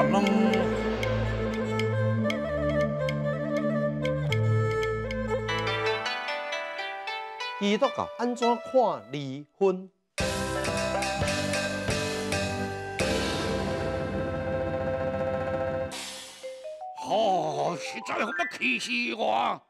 可伊都讲安怎看离婚？吼，实在要气死我！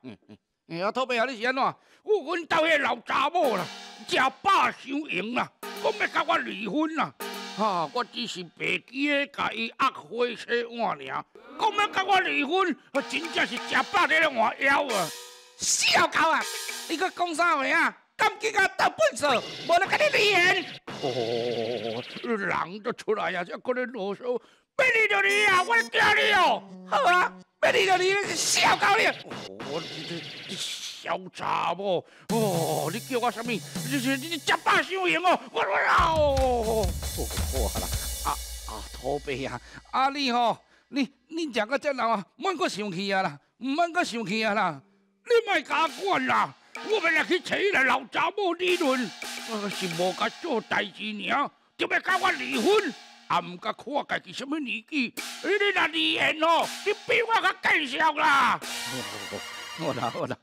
阿兔贝阿，你是安怎？我遇到迄老查某啦，假霸胸赢啦，讲要跟我离婚啦！哈，我只是白痴的，甲伊压花车换尔，讲要跟我离婚，我真正是吃饱了换枵啊！笑狗啊，你搁讲啥话啊？感紧啊，到本座，无了跟你演。哦，人都出来啊，才搁咧啰嗦，别理就你啊，我怕你哦，好啊，别理就你，你是小狗呀。小杂毛，哦，你叫我什么？你你你你吃饱上瘾哦，我我啊哦，好啦，啊啊，台北啊，啊你吼，你你这个贱人啊，莫搁生气啊啦，唔莫搁生气啊啦，你莫家管啦，我袂来去找一个老杂毛理论，我、是无甲做代志尔，就袂跟我离婚，啊，唔甲看家己什么年纪，你若离婚哦，你比我较介绍啦。好啦好啦，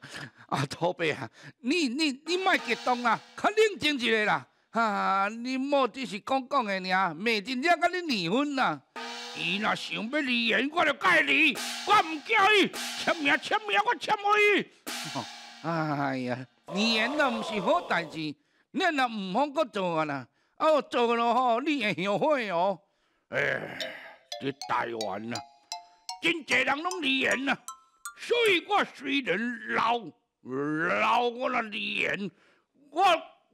阿土伯啊，你你你卖激动啦，较冷静一下啦。哈，你莫只是讲讲的尔，未真正甲你离婚啦。伊若想要离婚，我就介离，我毋叫伊。签名签名，我签落去。哎呀，离婚那毋是好代志，你若毋好搁做啊啦。哦，做了吼，你会后悔哦。哎，这台湾啊，真济人拢离婚啊。所以我虽然老老，我来脸，我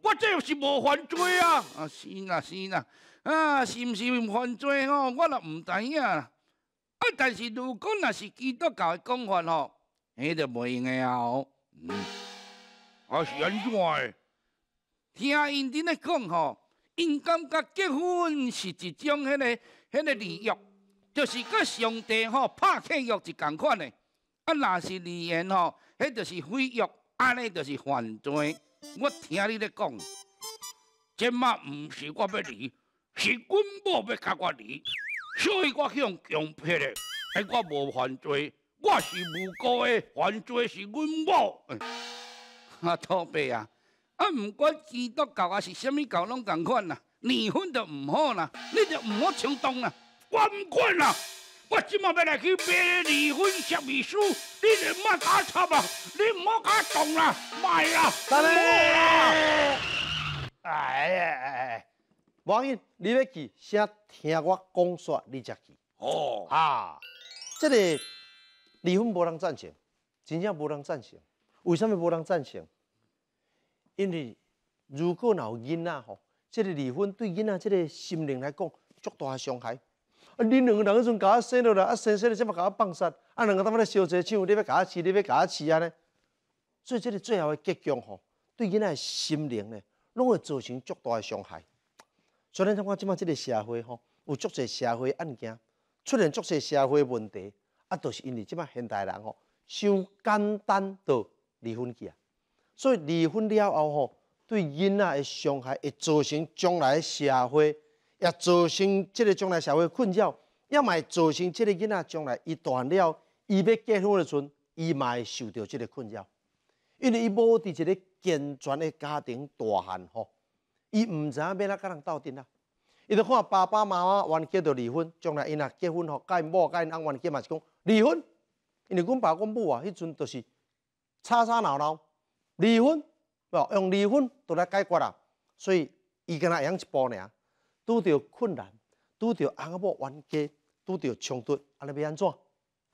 我这是无犯罪啊！啊是啦是啦，啊是毋是犯罪哦？我也毋知影。啊，但是如果那是基督教的讲法吼，迄就袂用嗯，我怎转，听因伫咧讲吼，因感觉结婚是一种迄个迄个利益，就是甲上帝吼拍契约是共款的。啊！若是离言吼，迄就是毁约，安尼就是犯罪。我听你咧讲，即马毋是我要离，是阮某要卡我离，所以我向强骗咧，我无犯罪，我是无辜的。犯罪是阮某。啊，土白啊！啊，毋管基督教啊是虾米教拢共款啦，离婚著毋好啦，你就毋好冲动啊，毋管啦。我今嘛要来去买离婚协议书，你两莫搞错啊！你唔好搞动啦，卖啦，唔好哎呀哎哎，王英，你要去先听我讲说，你才去。哦啊，这个离婚不能赞成，真正不能赞成。为什么不能赞成？因为如果闹囡仔吼，这个离婚对囡仔这个心灵来讲，足大伤害。啊，恁两个人迄种甲我生落来，啊，生生咧，即马甲我放杀，啊，两个斗马来烧一枪，你要甲我饲，你要甲我饲啊呢，所以这个最后的结局吼，对囡仔心灵咧，拢会造成足大的伤害。所以你看，即马即个社会吼，有足侪社会案件，出现足侪社会问题，啊，都是因为即马现代人吼，想简单就离婚去啊。所以离婚了后吼，对囡仔的伤害，会造成将来社会。也造成即个将来社会困扰，要买造成即个囡仔将来伊断了，伊要结婚的阵，伊咪受到即个困扰，因为伊无伫一个健全的家庭大汉吼，伊毋知影变哪甲人斗阵啊，伊就看爸爸妈妈冤家到离婚，将来因若结婚吼，甲因某甲因翁冤家嘛是讲离婚，因为阮爸阮母啊迄阵就是吵吵闹闹，离婚，无用离婚都来解决啦，所以伊个那养一破命。拄到困难，拄到阿个某冤家，拄到冲突，安尼要安怎？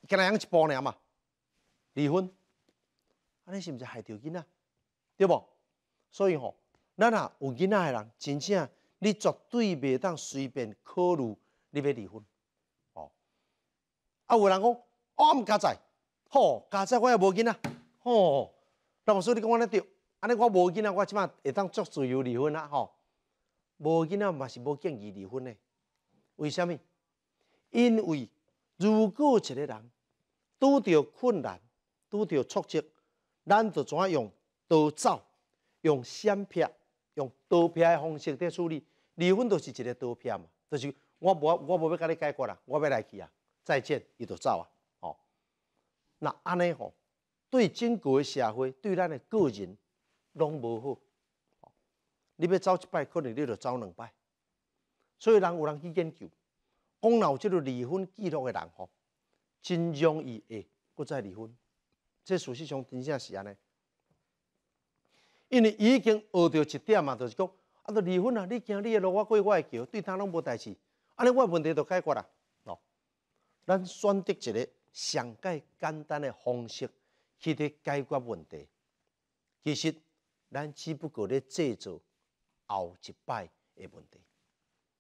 今仔日是半年嘛？离婚，安尼是毋是害调囡仔，对无？所以吼，咱若有囡仔诶人，真正你绝对袂当随便考虑你要离婚。哦，啊有人讲，我毋加载，吼，加载我也无囡仔，吼。那么说你讲我尼对，安尼我无囡仔，我即码会当足自由离婚啊，吼。无囡仔嘛是无建议离婚的。为啥物？因为如果一个人拄到困难、拄到挫折，咱就怎啊用刀走、用闪劈、用刀劈的方式来处理？离婚就是一个刀劈嘛，就是我无我无要甲你解决啦，我要来去啊！再见，伊就走啊！哦，那安尼吼，对整个社会、对咱的个人拢无好。你要走一摆，可能你要走两摆。所以人有人去研究，讲闹即种离婚记录诶人吼，真容易会搁再离婚，这事实上真正是安尼。因为已经学到一点嘛，就是讲，啊，离婚啊，你惊你诶路，我过我诶，桥，对他拢无代志，安尼我问题都解决啦。喏，咱选择一个上解简单的方式去咧解决问题。其实，咱只不过咧制造。后一摆的问题，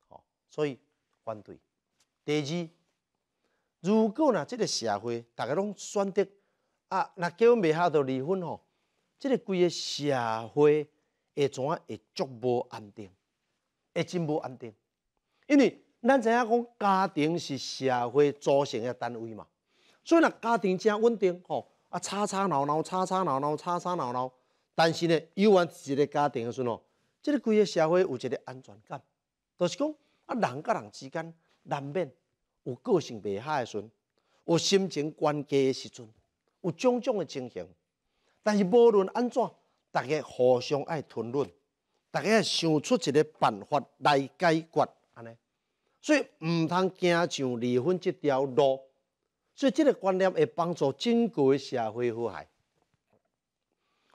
吼，所以反对。第二，如果若这个社会大家拢选择啊，那结婚未下就离婚吼，这个规个社会会怎啊？会逐步安定？会真无安定？因为咱知影讲，家庭是社会组成的单位嘛，所以若家庭正稳定吼，啊，吵吵闹闹，吵吵闹闹，吵吵闹闹。但是呢，有完一个家庭的时哦。即个规个社会有一个安全感，就是讲啊，人甲人之间难免有个性不合的时阵，有心情关机的时阵，有种种的情形。但是无论安怎，大家互相爱讨论，大家想出一个办法来解决安尼。所以毋通惊上离婚这条路。所以即个观念会帮助整个社会和谐。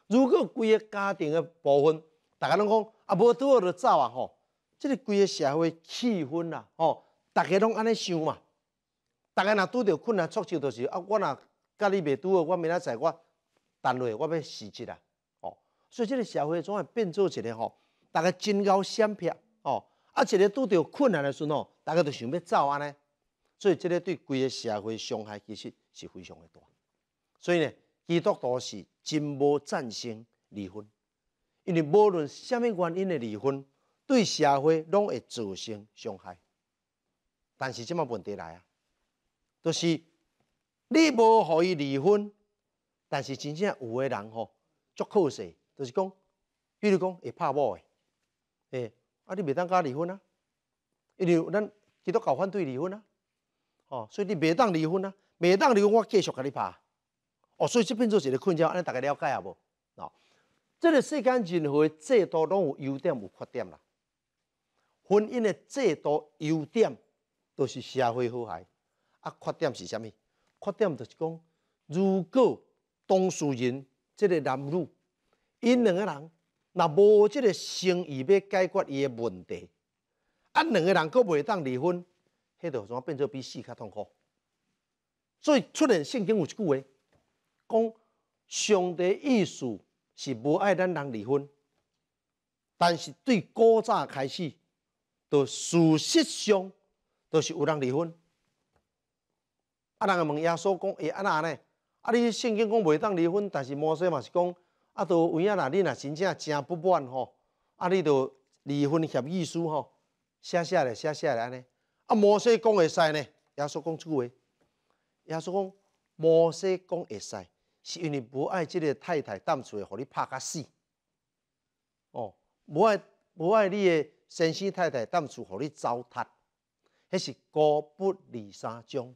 如果规个家庭的部分，大家拢讲，啊，无拄好就走啊，吼！这个规个社会气氛啊吼，大家拢安尼想嘛。大家若拄着困难挫折，就是啊，我若甲你未拄好，我明仔载我单落，我要辞职啊，哦。所以即个社会总会变做一个吼，大家真够相骗，吼。啊，一个拄着困难的时吼，大家就想要走安尼。所以即个对规个社会伤害其实是非常的大。所以呢，基督徒是真无赞成离婚。因为无论什么原因的离婚，对社会拢会造成伤害。但是即么问题来啊，就是你无互伊离婚，但是真正有个人吼，足可惜，就是讲，比如讲会拍我诶，诶，啊你袂当家离婚啊，因为咱基督教反对离婚啊，哦，所以你袂当离婚啊，袂当离婚我继续甲你拍，哦，所以即变做是的困扰，安尼大个了解下无？这个世间任何制度拢有优点，有缺点啦。婚姻的制度优点都是社会和谐，啊，缺点是虾米？缺点就是讲，如果当事人这个男女因两个人若无这个诚意要解决伊的问题，啊，两个人佫袂当离婚，迄度怎啊变成比死较痛苦？所以出现圣经有一句话，讲上帝意思。是无爱咱人离婚，但是对古早开始，都事实上都是有人离婚。啊，人会问耶稣讲：，会安那呢？啊，你圣经讲袂当离婚，但是摩西嘛是讲，啊，到有影啦，你若真正真不满吼，啊，你就离婚协议书吼，写写咧，写写咧安尼。啊，摩西讲会使呢？耶稣讲即句话，耶稣讲摩西讲会使。是因为不爱即个太太，当初也互你拍甲死哦。不爱不爱你诶先生太太，当初互你糟蹋，迄是高不离三种。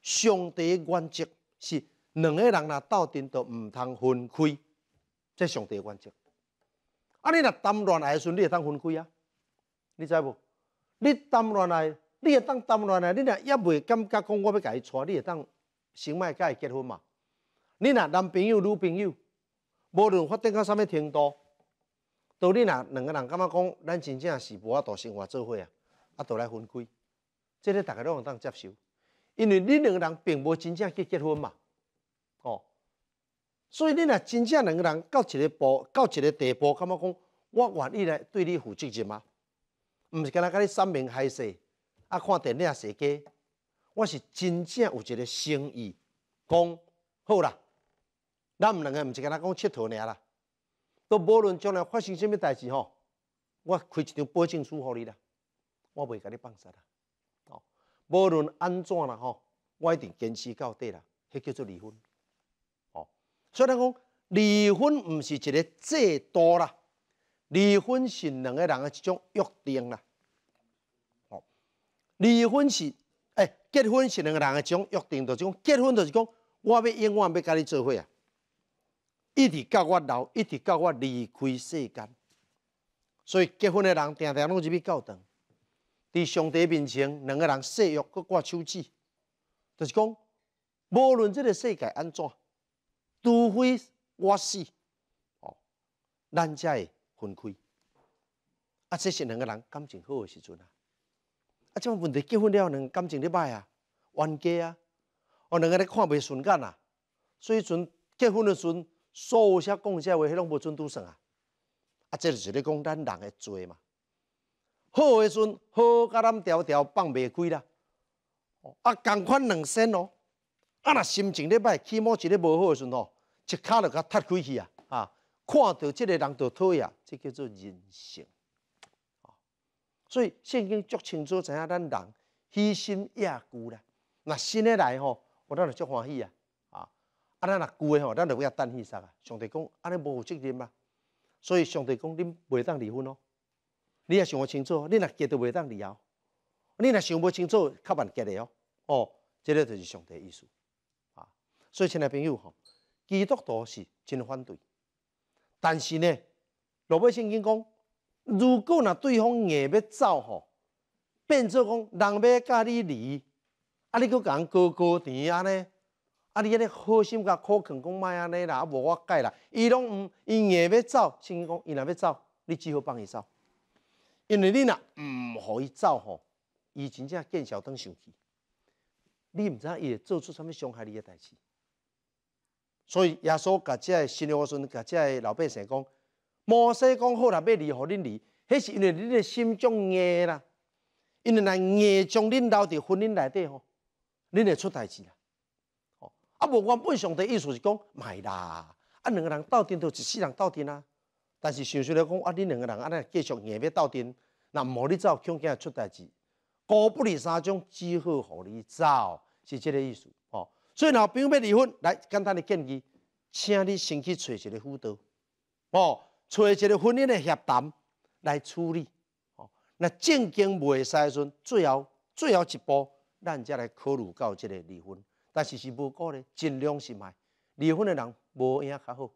上帝原则是两个人若斗阵，都毋通分开，即上帝原则。啊，你若爱诶时阵，你会当分开啊？你知无？你谈恋爱，你会当谈恋爱，你若也袂感觉讲我要甲伊娶，你会当先莫甲伊结婚嘛？你若男朋友、女朋友，无论发展到啥物程度，都你若两个人感觉讲，咱真正是无法度生活做伙啊，啊，都来分开，即个大家拢有当接受，因为你两个人并无真正去结婚嘛，哦，所以你若真正两个人到一个步，到一个地步，感觉讲，我愿意来对你负责任吗？毋是讲咱甲你三明海誓，啊，看电影踅街，我是真正有一个心意，讲好啦。咱两个人是甲人讲佚佗尔啦，都无论将来发生什物代志吼，我开一张保证书给你啦，我袂甲你放失啦。哦，无论安怎啦吼，我一定坚持到底啦。迄叫做离婚。哦，所以咱讲离婚毋是一个制度啦，离婚是两个人的一种约定啦。哦，离婚是哎，结婚是两个人的一种约定，就是讲结婚就是讲我要永远要甲你做伙啊。一直教我老，一直教我离开世间。所以结婚的人，常常拢入去教堂，伫上帝面前，两个人誓约，搁挂手指，就是讲，无论这个世界安怎，除非我死，哦，咱才会分开。啊，即是两个人感情好的时阵啊。啊，即种问题结婚了，两感情了歹啊，冤家啊，哦，两个人看袂顺眼啊。所以，阵结婚的时阵，说些讲些话，迄种无准拄算啊！啊，这就是咧讲咱人会罪嘛？好诶，阵好甲咱条条放袂开啦，啊，共款两身哦。啊，若心情咧歹，起码一日无好诶阵哦，一骹就甲踢开去啊！啊，看到即个人就退啊，这叫做人性。所以现经足清楚，知影咱人虚心野固啦。若新的来吼，我咱然足欢喜啊！啊，咱若旧诶吼，咱就要等伊实啊。上帝讲，安尼无合责任啊，所以上帝讲，恁未当离婚哦。你若想不清楚，你若结都未当离哦。你若想不清楚，较慢结的哦。哦，即个就是上帝意思啊。所以，亲爱朋友吼，基督徒是真反对，但是呢，若要圣经讲，如果若对方硬要走吼，变作讲，人要甲你离，啊，你佫讲过过年啊呢？啊！你安尼好心甲苦刻，讲莫安尼啦，啊无我改啦。伊拢毋，伊硬要走，先讲伊若要走，你只好帮伊走。因为你若毋互伊走吼，伊真正见小灯想起，你毋知伊会做出什么伤害你诶代志。所以耶稣甲只个新郎孙，甲只个老百姓讲，摩西讲好啦，要离，互恁离，迄是因为恁诶心中硬啦。因为若硬将恁留伫婚姻内底吼，恁会出代志啦。啊！无我本上嘅意思是讲，卖啦，啊两个人斗阵都一世人斗阵啊。但是想想来讲，啊恁两个人啊继续硬要斗阵，那无呢走，恐惊出代志。高不离三种，只好互你走，是即个意思。哦，所以若朋友要离婚。来简单的建议，请你先去找一个辅导，哦，找一个婚姻的协谈来处理。吼。那正经未时阵，最后最后一步，咱才来考虑到即个离婚。但是是无过咧，尽量是卖离婚的人无影较好，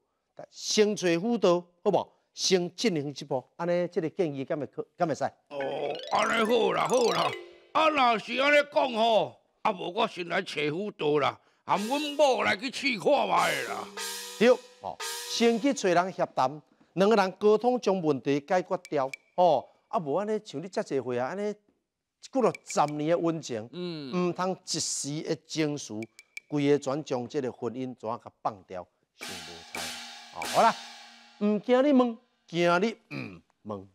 先找辅导，好不？先进行一步，安尼这个建议会可敢会使？哦，安尼好啦好啦，啊，若是安尼讲吼，啊，无我先来找辅导啦，含我来去试看卖啦。对，哦，先去找人协谈，两个人沟通将问题解决掉。哦，啊无安尼像你这社岁啊安尼。过了十年的温情，唔通一时的争输，规个全将即个婚姻怎啊甲放掉？想无出。好啦，唔惊你问，惊你唔问。